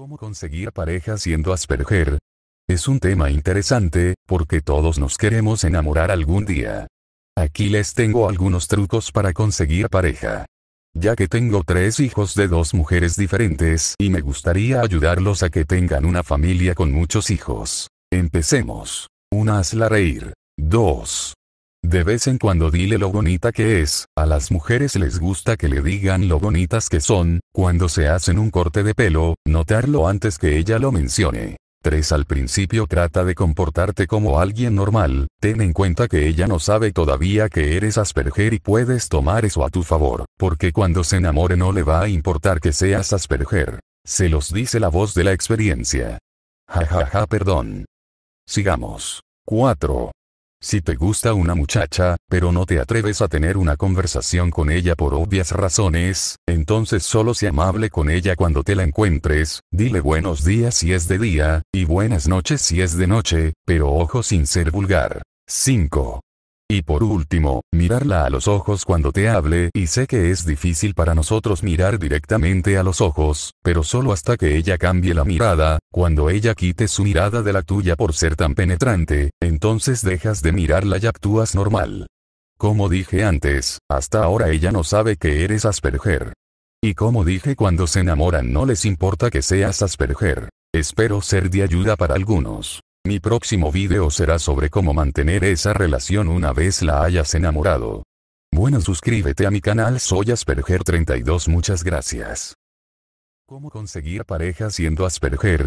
¿Cómo conseguir pareja siendo Asperger? Es un tema interesante, porque todos nos queremos enamorar algún día. Aquí les tengo algunos trucos para conseguir pareja. Ya que tengo tres hijos de dos mujeres diferentes y me gustaría ayudarlos a que tengan una familia con muchos hijos. Empecemos. 1. Hazla reír. 2. De vez en cuando dile lo bonita que es, a las mujeres les gusta que le digan lo bonitas que son, cuando se hacen un corte de pelo, notarlo antes que ella lo mencione. 3. Al principio trata de comportarte como alguien normal, ten en cuenta que ella no sabe todavía que eres Asperger y puedes tomar eso a tu favor, porque cuando se enamore no le va a importar que seas Asperger. Se los dice la voz de la experiencia. Ja ja ja, perdón. Sigamos. 4. Si te gusta una muchacha, pero no te atreves a tener una conversación con ella por obvias razones, entonces solo sea amable con ella cuando te la encuentres, dile buenos días si es de día, y buenas noches si es de noche, pero ojo sin ser vulgar. 5. Y por último, mirarla a los ojos cuando te hable y sé que es difícil para nosotros mirar directamente a los ojos, pero solo hasta que ella cambie la mirada, cuando ella quite su mirada de la tuya por ser tan penetrante, entonces dejas de mirarla y actúas normal. Como dije antes, hasta ahora ella no sabe que eres Asperger. Y como dije cuando se enamoran no les importa que seas Asperger. Espero ser de ayuda para algunos. Mi próximo video será sobre cómo mantener esa relación una vez la hayas enamorado. Bueno suscríbete a mi canal soy Asperger 32 muchas gracias. ¿Cómo conseguir pareja siendo Asperger?